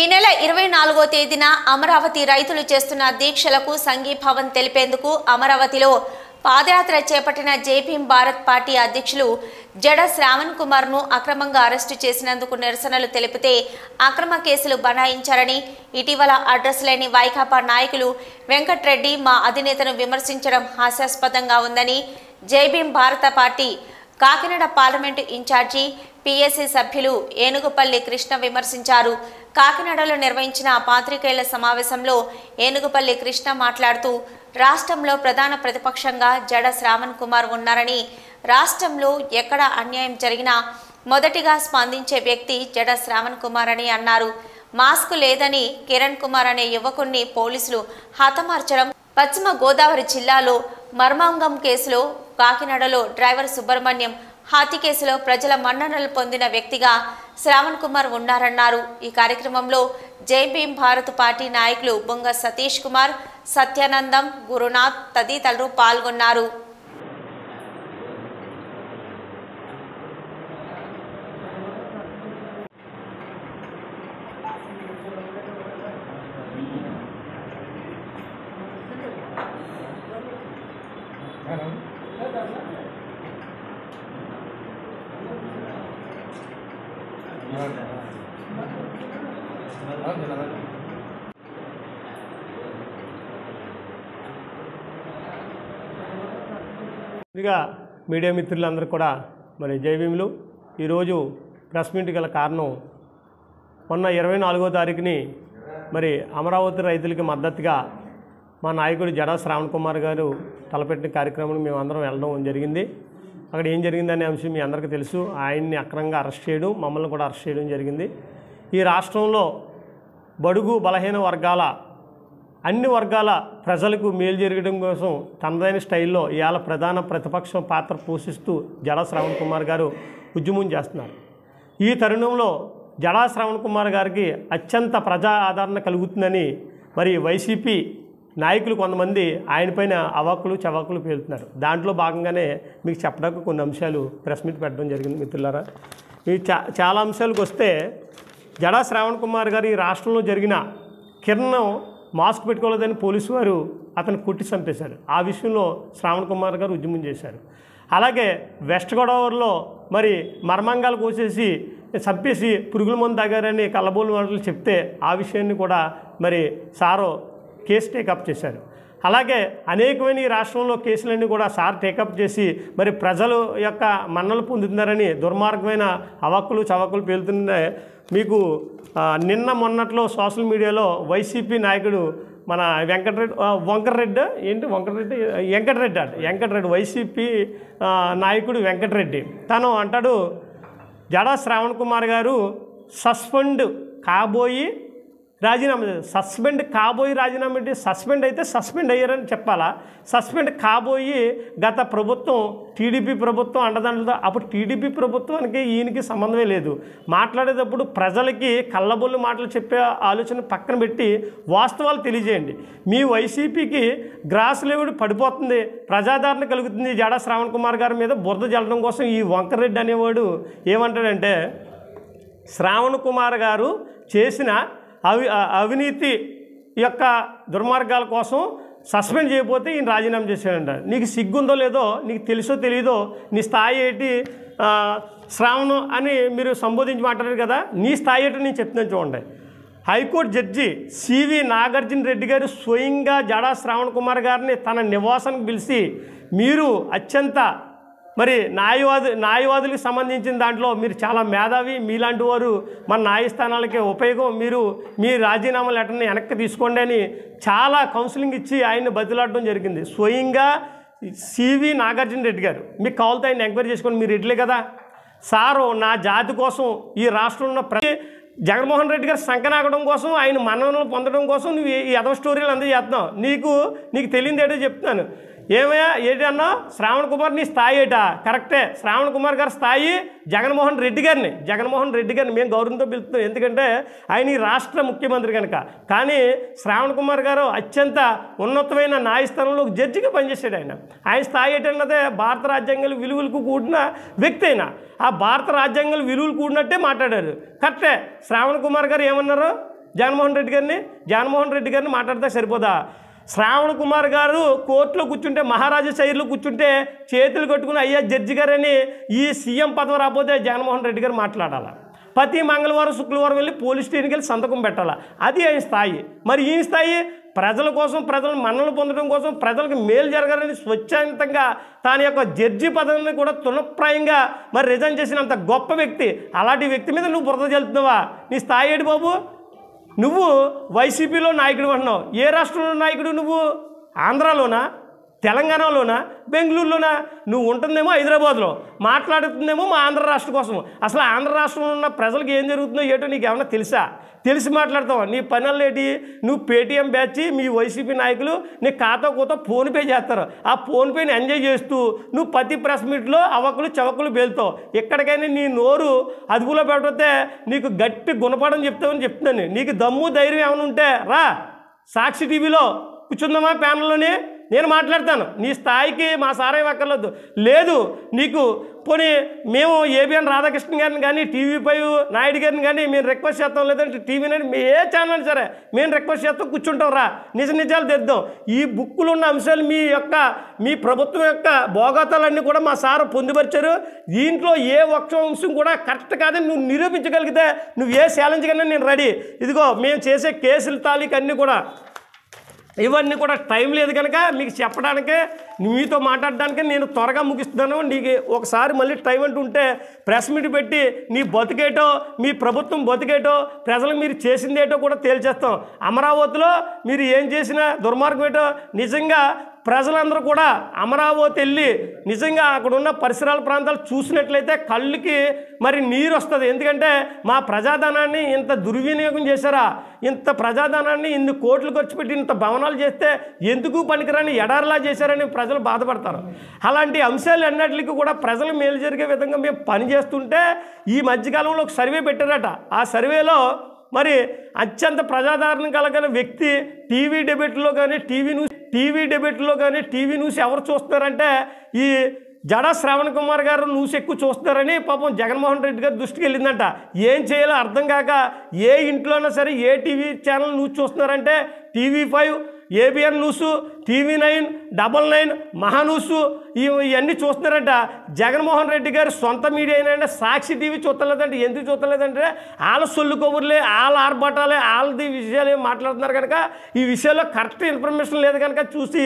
ఈ నెల ఇరవై నాలుగో తేదీన అమరావతి రైతులు చేస్తున్న దీక్షలకు సంఘీభావం తెలిపేందుకు అమరావతిలో పాదయాత్ర చేపట్టిన జేపీఎం భారత్ పార్టీ అధ్యక్షులు జడ శ్రావణ్ కుమార్ను అక్రమంగా అరెస్టు చేసినందుకు నిరసనలు తెలిపితే అక్రమ కేసులు బనాయించారని ఇటీవల అడ్రస్ లేని వైకాపా నాయకులు వెంకట్రెడ్డి మా అధినేతను విమర్శించడం హాస్యాస్పదంగా ఉందని JBM Bharat party Kakinada parliament incharge PSC సభ్యులు ఏనుగుపల్లి కృష్ణ విమర్శించారు కాకినాడలో నిర్వహించిన పాత్రికేయుల సమావేశంలో ఏనుగుపల్లి కృష్ణ మాట్లాడుతూ రాష్ట్రంలో ప్రధాన ప్రతిపక్షంగా జడ శ్రావణ్ కుమార్ ఉన్నారని రాష్ట్రంలో ఎక్కడ అన్యాయం జరిగినా మొదటిగా స్పందించే వ్యక్తి జడ శ్రావణ్ కుమార్ అని అన్నారు మాస్క్ లేదని కిరణ్ కుమార్ అనే యువకుణ్ణి పోలీసులు హతమార్చడం పశ్చిమ గోదావరి జిల్లాలో మర్మాంగం కేసులో కాకినాడలో డ్రైవర్ సుబ్రహ్మణ్యం హాతి కేసులో ప్రజల మన్ననలు పొందిన వ్యక్తిగా శ్రావణ్ కుమార్ ఉన్నారన్నారు ఈ కార్యక్రమంలో జై భీం భారత్ పార్టీ నాయకులు బొంగ సతీష్ కుమార్ సత్యానందం గురునాథ్ తదితరులు పాల్గొన్నారు ముందుగా మీడియా మిత్రులందరూ కూడా మరి జైభీములు ఈరోజు ప్రెస్ మీట్ గల కారణం మొన్న ఇరవై నాలుగో తారీఖుని మరి అమరావతి రైతులకి మద్దతుగా మా నాయకుడు జడా శ్రావణ్ కుమార్ గారు తలపెట్టిన కార్యక్రమం మేము అందరం వెళ్ళడం జరిగింది అక్కడ ఏం జరిగిందనే అంశం మీ అందరికీ తెలుసు ఆయన్ని అక్రమంగా అరెస్ట్ చేయడం మమ్మల్ని కూడా అరెస్ట్ చేయడం జరిగింది ఈ రాష్ట్రంలో బడుగు బలహీన వర్గాల అన్ని వర్గాల ప్రజలకు మేలు జరగడం కోసం తనదైన స్టైల్లో ఇవాళ ప్రధాన ప్రతిపక్షం పాత్ర పోషిస్తూ జడా శ్రవణ్ కుమార్ గారు ఉద్యమం చేస్తున్నారు ఈ తరుణంలో జడా శ్రవణ్ కుమార్ గారికి అత్యంత ప్రజా ఆదరణ కలుగుతుందని మరి వైసీపీ నాయకులు కొంతమంది ఆయనపైన అవాకులు చవాకులు పేలుతున్నారు దాంట్లో భాగంగానే మీకు చెప్పడానికి కొన్ని అంశాలు ప్రెస్ మీట్ పెట్టడం జరిగింది మిత్రులారా ఈ చా చాలా అంశాలకు వస్తే జడా శ్రావణ్ కుమార్ గారు ఈ రాష్ట్రంలో జరిగిన కిరణం మాస్క్ పెట్టుకోలేదని పోలీసు వారు అతను కొట్టి చంపేశారు ఆ విషయంలో శ్రావణ్ కుమార్ గారు ఉద్యమం చేశారు అలాగే వెస్ట్ గోదావరిలో మరి మర్మంగాలు కోసేసి చంపేసి పురుగుల మందు తగ్గారని కళ్ళబోలు మాటలు చెప్తే ఆ విషయాన్ని కూడా మరి సారో కేసు టేకప్ చేశారు అలాగే అనేకమైన ఈ రాష్ట్రంలో కేసులన్నీ కూడా సార్ టేకప్ చేసి మరి ప్రజలు యొక్క మన్నలు పొందుతున్నారని దుర్మార్గమైన అవక్కులు చవక్కులు పేలుతున్నాయి మీకు నిన్న మొన్నట్లో సోషల్ మీడియాలో వైసీపీ నాయకుడు మన వెంకటరెడ్డి వంకరెడ్డి ఏంటి వంకరెడ్డి వెంకటరెడ్డి అంట వెంకటరెడ్డి వైసీపీ నాయకుడు వెంకటరెడ్డి తను అంటాడు జడా శ్రావణ్ కుమార్ గారు సస్పెండ్ కాబోయి రాజీనామా సస్పెండ్ కాబోయే రాజీనామా ఏంటి సస్పెండ్ అయితే సస్పెండ్ అయ్యారని చెప్పాలా సస్పెండ్ కాబోయి గత ప్రభుత్వం టీడీపీ ప్రభుత్వం అండదండలతో అప్పుడు టీడీపీ ప్రభుత్వానికి ఈయనకి సంబంధమే లేదు మాట్లాడేటప్పుడు ప్రజలకి కళ్ళబొల్లు మాటలు చెప్పే ఆలోచన పక్కన పెట్టి వాస్తవాలు తెలియజేయండి మీ వైసీపీకి గ్రాస్ లెవెల్ పడిపోతుంది ప్రజాదరణ కలుగుతుంది జాడా శ్రావణ్ కుమార్ గారి మీద బురద జల్లడం కోసం ఈ వంకరెడ్డి అనేవాడు ఏమంటాడంటే శ్రావణ్ కుమార్ గారు చేసిన అవి అవినీతి యొక్క దుర్మార్గాల కోసం సస్పెండ్ చేయకపోతే ఈయన రాజీనామా చేశాడంట నీకు సిగ్గుందో లేదో నీకు తెలుసో తెలియదో నీ స్థాయి ఏంటి శ్రావణం అని మీరు సంబోధించి మాట్లాడారు కదా నీ స్థాయి ఏంటి నేను చెప్తున్నాను చూడండి high court judge CV Nagarjuna Reddy garu స్వయంగా జడా శ్రావణ్ కుమార్ గారిని తన నివాసానికి పిలిచి మీరు అత్యంత మరి న్యాయవాది న్యాయవాదులకు సంబంధించిన దాంట్లో మీరు చాలా మేధావి మీలాంటి వారు మన న్యాయస్థానాలకే ఉపయోగం మీరు మీ రాజీనామా లెటర్ని వెనక్కి తీసుకోండి అని చాలా కౌన్సిలింగ్ ఇచ్చి ఆయన్ని బతిలాడడం జరిగింది స్వయంగా సివి నాగార్జున రెడ్డి గారు మీకు కావాలతో ఆయన ఎంక్వైరీ చేసుకోండి మీరు ఇడ్లే కదా సారు నా జాతి కోసం ఈ రాష్ట్రంలో ప్రతి జగన్మోహన్ రెడ్డి గారు సంకనాగడం కోసం ఆయన మన్ననలు పొందడం కోసం నువ్వు ఈ అదవ స్టోరీలు అందజేస్తున్నావు నీకు నీకు తెలియదేటో చెప్తున్నాను ఏమయ్యా ఏంటన్నా శ్రావణ్ కుమార్ నీ స్థాయి ఏటా కరెక్టే శ్రావణ్ కుమార్ గారి స్థాయి జగన్మోహన్ రెడ్డి గారిని జగన్మోహన్ రెడ్డి గారిని మేము గౌరవంతో పిలుపుతున్నాం ఎందుకంటే ఆయన ఈ రాష్ట్ర ముఖ్యమంత్రి కనుక కానీ శ్రావణ్ కుమార్ గారు అత్యంత ఉన్నతమైన న్యాయస్థానంలో జడ్జిగా పనిచేసాడు ఆయన ఆయన స్థాయి ఏంటన్నదే భారత రాజ్యాంగాల విలువలకు కూడిన వ్యక్తి అయినా ఆ భారత రాజ్యాంగాల విలువలు కూడినట్టే మాట్లాడారు కరెక్టే శ్రావణ్ కుమార్ గారు ఏమన్నారు జగన్మోహన్ రెడ్డి గారిని జగన్మోహన్ రెడ్డి గారిని మాట్లాడితే సరిపోదా శ్రావణ్ కుమార్ గారు కోర్టులో కూర్చుంటే మహారాజా శైలిలో కూర్చుంటే చేతులు కట్టుకుని అయ్యా జడ్జి గారని ఈ సీఎం పదవి రాబోతే జగన్మోహన్ రెడ్డి గారు మాట్లాడాలి ప్రతి మంగళవారం శుక్రవారం వెళ్ళి పోలీస్ స్టేషన్కి వెళ్ళి సంతకం పెట్టాలి అది ఆయన స్థాయి మరి ఈ స్థాయి ప్రజల కోసం ప్రజలు మన్నలు పొందడం కోసం ప్రజలకు మేలు జరగాలని స్వచ్ఛంతంగా తన యొక్క జడ్జి పదవిని కూడా తృణప్రాయంగా మరి రిజైన్ చేసినంత గొప్ప వ్యక్తి అలాంటి వ్యక్తి మీద నువ్వు బురద చల్లుతున్నావా నీ స్థాయి ఏడు బాబు నువ్వు వైసీపీలో నాయకుడు అంటున్నావు ఏ రాష్ట్రంలో నాయకుడు నువ్వు ఆంధ్రాలోనా తెలంగాణలోనా బెంగళూరులోనా నువ్వు ఉంటుందేమో హైదరాబాద్లో మాట్లాడుతుందేమో మా ఆంధ్ర రాష్ట్ర కోసం అసలు ఆంధ్ర రాష్ట్రంలో ఉన్న ప్రజలకు ఏం జరుగుతుందో ఏటో నీకు ఏమైనా తెలుసా తెలిసి మాట్లాడతావు నీ పనులు ఏంటి నువ్వు పేటీఎం బ్యాచ్ మీ వైసీపీ నాయకులు నీ ఖాతా కూత ఫోన్పే చేస్తారు ఆ ఫోన్పేని ఎంజాయ్ చేస్తూ నువ్వు ప్రతి ప్రెస్ మీట్లో అవకులు చవకులు బేలుతావు ఎక్కడికైనా నీ నోరు అదుపులో పెట్టతే నీకు గట్టి గుణపడం చెప్తావని చెప్తున్నాను నీకు దమ్ము ధైర్యం ఏమైనా ఉంటే రా సాక్షి టీవీలో కూర్చుందామా ప్యానల్లోనే నేను మాట్లాడతాను నీ స్థాయికి మా సారయ్య అక్కర్లేదు లేదు నీకు పోనీ మేము ఏబిఎన్ రాధాకృష్ణ గారిని కానీ టీవీ పై నాయుడు గారిని కానీ మేము రిక్వెస్ట్ చేస్తాం లేదంటే టీవీ నైన్ మీ ఏ ఛానల్ సరే మేము రిక్వెస్ట్ చేస్తాం కూర్చుంటాం రా నిజ నిజాలు తెద్దాం ఈ బుక్కులు ఉన్న అంశాలు మీ యొక్క మీ ప్రభుత్వం యొక్క భోగోతాలన్నీ కూడా మా సార్ పొందుపరిచారు దీంట్లో ఏ ఒక్క అంశం కూడా కరెక్ట్ కాదని నువ్వు నిరూపించగలిగితే నువ్వు ఏ ఛాలెంజ్ కన్నా నేను రెడీ ఇదిగో మేము చేసే కేసుల తాలూకు అన్నీ కూడా ఇవన్నీ కూడా టైం లేదు కనుక మీకు చెప్పడానికే మీతో మాట్లాడడానికే నేను త్వరగా ముగిస్తున్నాను నీకు ఒకసారి మళ్ళీ టైం అంటూ ఉంటే ప్రెస్ మీట్ పెట్టి నీ బతికేటో మీ ప్రభుత్వం బతికేటో ప్రజలకు మీరు చేసిందేటో కూడా తేల్చేస్తాం అమరావతిలో మీరు ఏం చేసినా దుర్మార్గం ఏటో నిజంగా ప్రజలందరూ కూడా అమరావతి వెళ్ళి నిజంగా అక్కడ ఉన్న పరిసరాల ప్రాంతాలు చూసినట్లయితే కళ్ళుకి మరి నీరు వస్తుంది ఎందుకంటే మా ప్రజాధనాన్ని ఇంత దుర్వినియోగం చేశారా ఇంత ప్రజాధనాన్ని ఇన్ని కోట్లు ఖర్చు పెట్టి ఇంత భవనాలు చేస్తే ఎందుకు పనికిరాని ఎడారిలా చేశారని ప్రజలు బాధపడతారు అలాంటి అంశాలు అన్నిటికీ కూడా ప్రజలు మేలు జరిగే విధంగా మేము పనిచేస్తుంటే ఈ మధ్యకాలంలో ఒక సర్వే పెట్టారట ఆ సర్వేలో మరి అత్యంత ప్రజాదరణ కలగని వ్యక్తి టీవీ డిబేట్లో కానీ టీవీ న్యూస్ టీవీ డిబేట్లో కానీ టీవీ న్యూస్ ఎవరు చూస్తున్నారంటే ఈ జడ శ్రవణ్ కుమార్ గారు న్యూస్ ఎక్కువ చూస్తున్నారని పాపం జగన్మోహన్ రెడ్డి గారు దృష్టికి వెళ్ళిందంట ఏం చేయాలో అర్థం కాక ఏ ఇంట్లోనైనా సరే ఏ టీవీ ఛానల్ న్యూస్ చూస్తున్నారంటే TV five ABN news TV nine double nine మహానూసు ఇవన్నీ చూస్తున్నారంట జగన్మోహన్ రెడ్డి గారు సొంత మీడియా అయినా సాక్షి టీవీ చూడలేదంటే ఎందుకు చూడలేదంటే వాళ్ళ సొల్లు కబుర్లే వాళ్ళ ఆర్భాటాలే వాళ్ళది విషయాలు మాట్లాడుతున్నారు కనుక ఈ విషయంలో కరెక్ట్ ఇన్ఫర్మేషన్ లేదు కనుక చూసి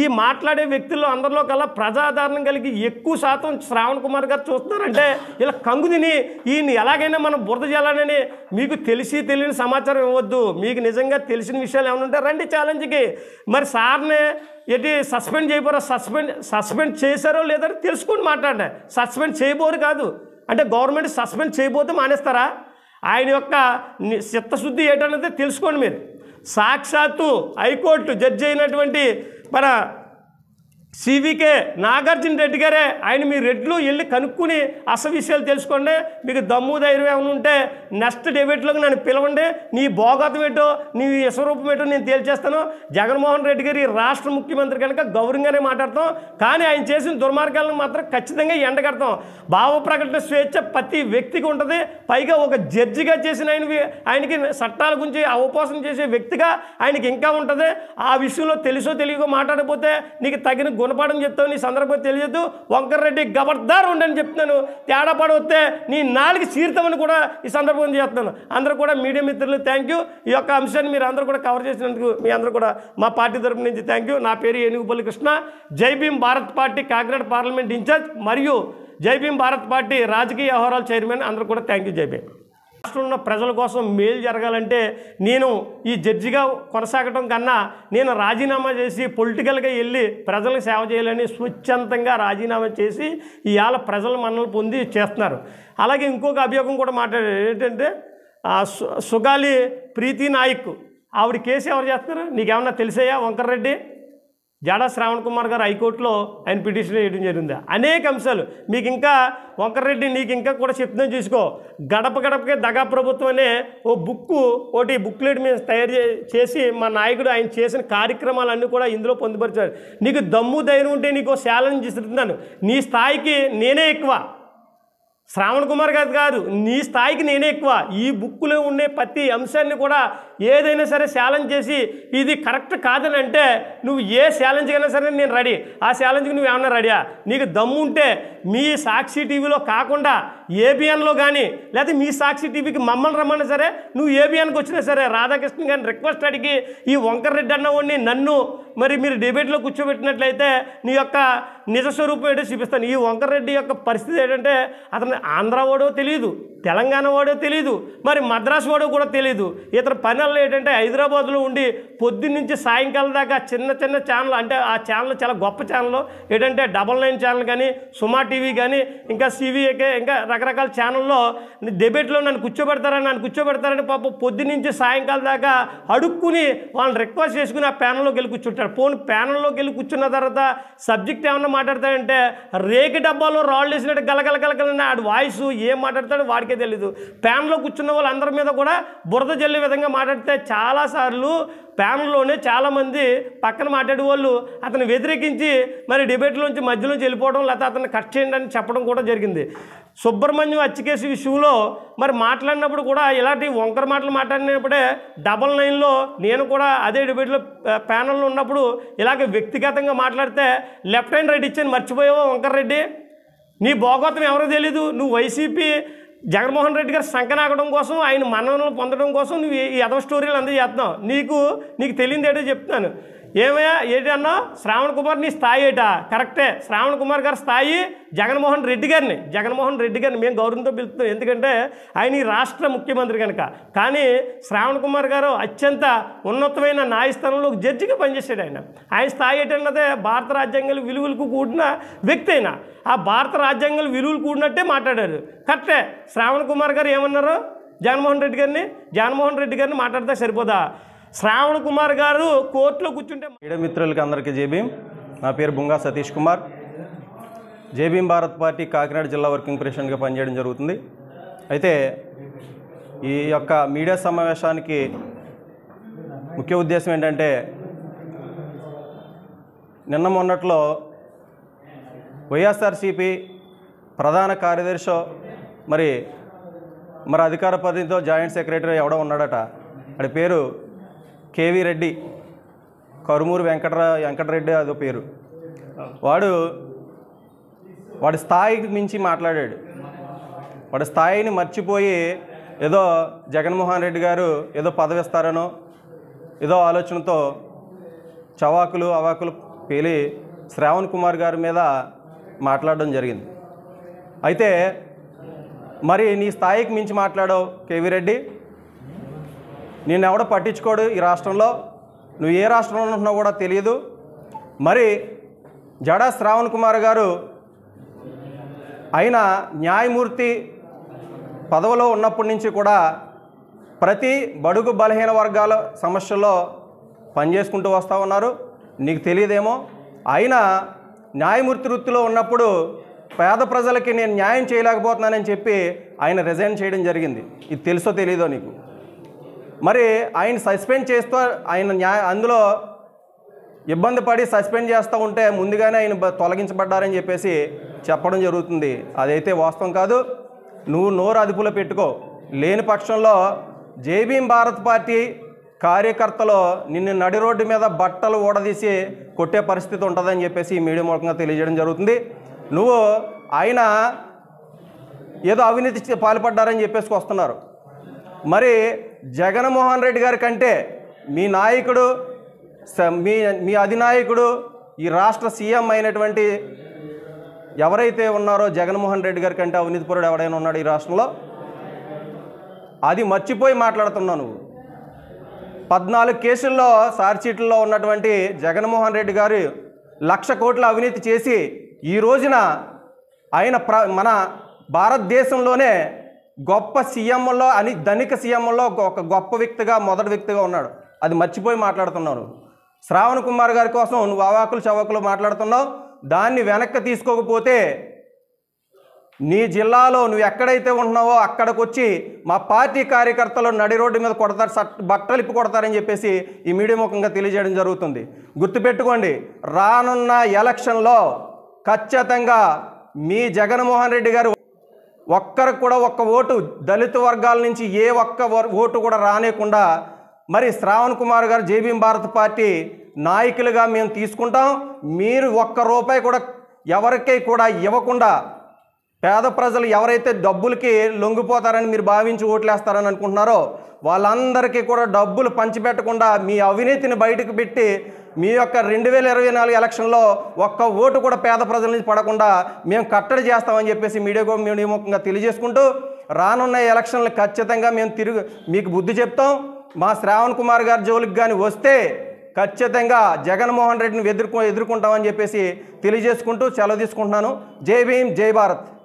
ఈ మాట్లాడే వ్యక్తుల్లో అందరిలో కల్లా ప్రజాదరణ కలిగి ఎక్కువ శాతం శ్రావణ్ కుమార్ గారు చూస్తున్నారంటే ఇలా కంగు తిని ఈయన ఎలాగైనా మనం బురద చేయాలని మీకు తెలిసి తెలియని సమాచారం ఇవ్వద్దు మీకు నిజంగా తెలిసిన విషయాలు ఏమైనా ఉంటే రండి ఛాలెంజ్కి మరి సార్ని లేకపోతే ఎట్టి సస్పెండ్ చేయబోరా సస్పెండ్ సస్పెండ్ చేశారో లేదని తెలుసుకుని మాట్లాడే సస్పెండ్ చేయబోరు కాదు అంటే గవర్నమెంట్ సస్పెండ్ చేయబోతే మానేస్తారా ఆయన యొక్క చిత్తశుద్ధి ఏంటన్నది తెలుసుకోండి మీరు సాక్షాత్తు హైకోర్టు జడ్జి అయినటువంటి మన సివికే నాగార్జున రెడ్డి గారే ఆయన మీ రెడ్లు వెళ్ళి కనుక్కుని అసలు విషయాలు తెలుసుకోండి మీకు దమ్ము ధైర్యం ఏమైనా ఉంటే నెక్స్ట్ డెబేట్లోకి నన్ను పిలవండి నీ భోగతం ఏంటో నీ యశ్వరూపం ఏంటో నేను తేల్చేస్తాను జగన్మోహన్ రెడ్డి గారి రాష్ట్ర ముఖ్యమంత్రి కనుక గౌరవంగానే మాట్లాడతాం కానీ ఆయన చేసిన దుర్మార్గాలను మాత్రం ఖచ్చితంగా ఎండగడతాం భావ ప్రకటన స్వేచ్ఛ ప్రతి వ్యక్తికి ఉంటుంది పైగా ఒక జడ్జిగా చేసిన ఆయన ఆయనకి చట్టాల గురించి అవపోసం చేసే వ్యక్తిగా ఆయనకి ఇంకా ఉంటుంది ఆ విషయంలో తెలుసో తెలియకో మాట్లాడకపోతే నీకు తగిన గుణపాఠం చెప్తావు నీ సందర్భం తెలియదు వంకర్రెడ్డి గబర్దార్ ఉండని చెప్తున్నాను తేడా పడవస్తే నీ నాలుగు చీరుతామని కూడా ఈ సందర్భం చేస్తున్నాను అందరూ కూడా మీడియా మిత్రులు థ్యాంక్ యూ ఈ యొక్క అంశాన్ని మీరు అందరూ కూడా కవర్ చేసినందుకు మీ అందరూ కూడా మా పార్టీ తరపు నుంచి థ్యాంక్ యూ నా పేరు Enugupalli Krishna Jai Bhim Bharat party Kakinada parliament incharge మరియు జై భీమ్ భారత్ పార్టీ రాజకీయ వ్యవహారాల చైర్మన్ అందరూ కూడా థ్యాంక్ యూ జై రాష్ట్రంలో ప్రజల కోసం మేలు జరగాలంటే నేను ఈ జడ్జిగా కొనసాగటం కన్నా నేను రాజీనామా చేసి పొలిటికల్గా వెళ్ళి ప్రజలకు సేవ చేయాలని స్వచ్ఛంతంగా రాజీనామా చేసి ఇవాళ ప్రజలు మనల్ని పొంది చేస్తున్నారు అలాగే ఇంకొక అభియోగం కూడా మాట్లాడారు ఏంటంటే సుగాలి ప్రీతి నాయక్ ఆవిడ కేసు ఎవరు చేస్తున్నారు నీకేమన్నా తెలిసాయా వంకర్రెడ్డి జాడ శ్రావణ్ కుమార్ గారు హైకోర్టులో ఆయన పిటిషన్ వేయడం జరిగింది అనేక అంశాలు మీకు ఇంకా వంకరెడ్డి నీకు ఇంకా కూడా చెప్తున్నాను చూసుకో గడప గడపకే దగా ప్రభుత్వం అనే ఓ బుక్ ఒకటి బుక్లెట్ మేము తయారు చేసి మా నాయకుడు ఆయన చేసిన కార్యక్రమాలన్నీ కూడా ఇందులో పొందుపరిచారు నీకు దమ్ము ధైర్యం ఉంటే నీకు ఛాలెంజ్ ఇస్తున్నాను నీ స్థాయికి నేనే ఎక్కువ శ్రావణ్ కుమార్ గారు కాదు నీ స్థాయికి నేనే ఎక్కువ ఈ బుక్లో ఉండే ప్రతి అంశాన్ని కూడా ఏదైనా సరే ఛాలెంజ్ చేసి ఇది కరెక్ట్ కాదని అంటే నువ్వు ఏ ఛాలెంజ్ సరే నేను రెడీ ఆ ఛాలెంజ్కి నువ్వు ఏమన్నా రెడీయా నీకు దమ్ము ఉంటే మీ సాక్షి టీవీలో కాకుండా ఏబిఎన్లో కానీ లేకపోతే మీ సాక్షి టీవీకి మమ్మల్ని రమ్మన్నా సరే నువ్వు ఏబిఎన్కి వచ్చినా సరే రాధాకృష్ణ గారిని రిక్వెస్ట్ అడిగి ఈ వంకర్రెడ్డి అన్నవాడిని నన్ను మరి మీరు డిబేట్లో కూర్చోబెట్టినట్లయితే నీ యొక్క నిజస్వరూపం ఏంటో చూపిస్తాను ఈ రెడ్డి యొక్క పరిస్థితి ఏంటంటే అతను ఆంధ్ర వాడో తెలియదు తెలంగాణ వాడో తెలియదు మరి మద్రాసు వాడో కూడా తెలియదు ఇతర పని ఛానల్ ఏంటంటే హైదరాబాద్లో ఉండి పొద్దున్నుంచి సాయంకాలం దాకా చిన్న చిన్న ఛానల్ అంటే ఆ ఛానల్ చాలా గొప్ప ఛానల్ ఏంటంటే డబల్ నైన్ ఛానల్ కానీ సుమా టీవీ కానీ ఇంకా సివిఏకే ఇంకా రకరకాల ఛానల్లో డెబేట్లో నన్ను కూర్చోబెడతారని నన్ను కూర్చోబెడతారని పాప పొద్దున్నుంచి సాయంకాలం దాకా అడుక్కుని వాళ్ళని రిక్వెస్ట్ చేసుకుని ఆ ప్యానల్లోకి వెళ్ళి కూర్చుంటారు పోను ప్యానల్లోకి వెళ్ళి కూర్చున్న తర్వాత సబ్జెక్ట్ ఏమన్నా మాట్లాడతాడంటే రేగి డబ్బాలో రాళ్ళు వేసినట్టు గలగల గలగలని ఆడు వాయిస్ ఏం మాట్లాడతాడో వాడికే తెలీదు ప్యాన్లో కూర్చున్న వాళ్ళందరి మీద కూడా బురద జల్లే విధంగా మాట్లాడి పడితే చాలాసార్లు ప్యానల్లోనే చాలామంది పక్కన మాట్లాడే వాళ్ళు అతను వ్యతిరేకించి మరి డిబేట్లోంచి మధ్యలోంచి వెళ్ళిపోవడం లేకపోతే అతను కట్ చేయండి అని చెప్పడం కూడా జరిగింది సుబ్రహ్మణ్యం అచ్చకేసి విషయంలో మరి మాట్లాడినప్పుడు కూడా ఇలాంటి వంకర మాటలు మాట్లాడినప్పుడే డబల్ నైన్లో నేను కూడా అదే డిబేట్లో ప్యానల్లో ఉన్నప్పుడు ఇలాగ వ్యక్తిగతంగా మాట్లాడితే లెఫ్ట్ హ్యాండ్ రెడ్డి ఇచ్చాను మర్చిపోయావో వంకర రెడ్డి నీ భోగోతం ఎవరో తెలీదు నువ్వు వైసీపీ జగన్మోహన్ రెడ్డి గారు శంకనాగడం కోసం ఆయన మన్ననలు పొందడం కోసం నువ్వు ఈ అదవ స్టోరీలు అందజేస్తున్నావు నీకు నీకు తెలియదేటో చెప్తున్నాను ఏమయ్యా ఏంటన్నా శ్రావణ్ కుమార్ నీ స్థాయి ఏటా కరెక్టే శ్రావణ్ కుమార్ గారి స్థాయి జగన్మోహన్ రెడ్డి గారిని జగన్మోహన్ రెడ్డి గారిని మేము గౌరవంతో పిలుస్తున్నాం ఎందుకంటే ఆయన ఈ రాష్ట్ర ముఖ్యమంత్రి కనుక కానీ శ్రావణ్ కుమార్ గారు అత్యంత ఉన్నతమైన న్యాయస్థానంలో జడ్జిగా పనిచేసాడు ఆయన ఆయన స్థాయి ఏంటన్నదే భారత రాజ్యాంగాల విలువలకు కూడిన వ్యక్తి అయినా ఆ భారత రాజ్యాంగాల విలువలు కూడినట్టే మాట్లాడారు కరెక్టే శ్రావణ్ కుమార్ గారు ఏమన్నారు జగన్మోహన్ రెడ్డి గారిని జగన్మోహన్ రెడ్డి గారిని మాట్లాడితే సరిపోదా శ్రావణ్ కుమార్ గారు కోర్టులో కూర్చుంటే మిత్రులకి అందరికీ జేబీం నా పేరు బుంగా సతీష్ కుమార్ జేబీం భారత్ పార్టీ కాకినాడ జిల్లా వర్కింగ్ ప్రెసిడెంట్గా పనిచేయడం జరుగుతుంది అయితే ఈ యొక్క మీడియా సమావేశానికి ముఖ్య ఉద్దేశం ఏంటంటే నిన్న మొన్నట్లో వైఎస్ఆర్సీపీ ప్రధాన కార్యదర్శి మరి మరి అధికార పదవితో జాయింట్ సెక్రటరీ ఎవడో ఉన్నాడట అడి పేరు కేవీ రెడ్డి కరుమూరు వెంకటరా వెంకటరెడ్డి అదో పేరు వాడు వాడి స్థాయికి మించి మాట్లాడాడు వాడి స్థాయిని మర్చిపోయి ఏదో జగన్మోహన్ రెడ్డి గారు ఏదో పదవిస్తారనో ఏదో ఆలోచనతో చవాకులు అవాకులు పేలి శ్రావణ్ కుమార్ గారి మీద మాట్లాడడం జరిగింది అయితే మరి నీ స్థాయికి మించి మాట్లాడవు కేవీ రెడ్డి నేను ఎవడో పట్టించుకోడు ఈ రాష్ట్రంలో నువ్వు ఏ రాష్ట్రంలో ఉంటున్నావు కూడా తెలియదు మరి జడా శ్రావణ్ కుమార్ గారు ఆయన న్యాయమూర్తి పదవిలో ఉన్నప్పటి నుంచి కూడా ప్రతి బడుగు బలహీన వర్గాల సమస్యల్లో పనిచేసుకుంటూ వస్తూ ఉన్నారు నీకు తెలియదేమో అయినా న్యాయమూర్తి వృత్తిలో ఉన్నప్పుడు పేద ప్రజలకి నేను న్యాయం చేయలేకపోతున్నానని చెప్పి ఆయన రిజైన్ చేయడం జరిగింది ఇది తెలుసో తెలియదో నీకు మరి ఆయన సస్పెండ్ చేస్తూ ఆయన న్యాయ అందులో ఇబ్బంది పడి సస్పెండ్ చేస్తూ ఉంటే ముందుగానే ఆయన తొలగించబడ్డారని చెప్పేసి చెప్పడం జరుగుతుంది అదైతే వాస్తవం కాదు నువ్వు నోరు అదుపులో పెట్టుకో లేని పక్షంలో జేబీఎం భారత్ పార్టీ కార్యకర్తలు నిన్ను నడి రోడ్డు మీద బట్టలు ఊడదీసి కొట్టే పరిస్థితి ఉంటుందని చెప్పేసి ఈ మీడియా మూలకంగా తెలియజేయడం జరుగుతుంది నువ్వు ఆయన ఏదో అవినీతి పాల్పడ్డారని చెప్పేసి వస్తున్నారు మరి జగన్మోహన్ రెడ్డి గారి కంటే మీ నాయకుడు మీ మీ అధినాయకుడు ఈ రాష్ట్ర సీఎం అయినటువంటి ఎవరైతే ఉన్నారో జగన్మోహన్ రెడ్డి గారి కంటే అవినీతిపరుడు ఎవడైనా ఉన్నాడు ఈ రాష్ట్రంలో అది మర్చిపోయి మాట్లాడుతున్నావు నువ్వు పద్నాలుగు కేసుల్లో షీట్లో ఉన్నటువంటి జగన్మోహన్ రెడ్డి గారు లక్ష కోట్ల అవినీతి చేసి ఈ రోజున ఆయన ప్ర మన భారతదేశంలోనే గొప్ప సీఎంలో అని ధనిక సీఎంలో ఒక గొప్ప వ్యక్తిగా మొదటి వ్యక్తిగా ఉన్నాడు అది మర్చిపోయి మాట్లాడుతున్నాను శ్రావణ్ కుమార్ గారి కోసం నువ్వు అవాకులు చవాకులు మాట్లాడుతున్నావు దాన్ని వెనక్కి తీసుకోకపోతే నీ జిల్లాలో నువ్వు ఎక్కడైతే ఉంటున్నావో అక్కడికి వచ్చి మా పార్టీ కార్యకర్తలు నడి రోడ్డు మీద కొడతారు సట్ బట్టలు ఇప్పి కొడతారని చెప్పేసి ఈ మీడియా ముఖంగా తెలియజేయడం జరుగుతుంది గుర్తుపెట్టుకోండి రానున్న ఎలక్షన్లో ఖచ్చితంగా మీ జగన్మోహన్ రెడ్డి గారు ఒక్కరు కూడా ఒక్క ఓటు దళిత వర్గాల నుంచి ఏ ఒక్క ఓటు కూడా రానేకుండా మరి శ్రావణ్ కుమార్ గారు జేబీఎం భారత్ పార్టీ నాయకులుగా మేము తీసుకుంటాం మీరు ఒక్క రూపాయి కూడా ఎవరికై కూడా ఇవ్వకుండా పేద ప్రజలు ఎవరైతే డబ్బులకి లొంగిపోతారని మీరు భావించి ఓట్లేస్తారని అనుకుంటున్నారో వాళ్ళందరికీ కూడా డబ్బులు పంచిపెట్టకుండా మీ అవినీతిని బయటకు పెట్టి మీ యొక్క రెండు వేల ఇరవై నాలుగు ఎలక్షన్లో ఒక్క ఓటు కూడా పేద ప్రజల నుంచి పడకుండా మేము కట్టడి చేస్తామని చెప్పేసి మీడియాకు నియమకంగా తెలియజేసుకుంటూ రానున్న ఎలక్షన్లు ఖచ్చితంగా మేము తిరుగు మీకు బుద్ధి చెప్తాం మా శ్రావణ్ కుమార్ గారి జోలికి కానీ వస్తే ఖచ్చితంగా జగన్మోహన్ రెడ్డిని ఎదుర్కొ ఎదుర్కొంటామని చెప్పేసి తెలియజేసుకుంటూ సెలవు తీసుకుంటున్నాను జై భీమ్ జై భారత్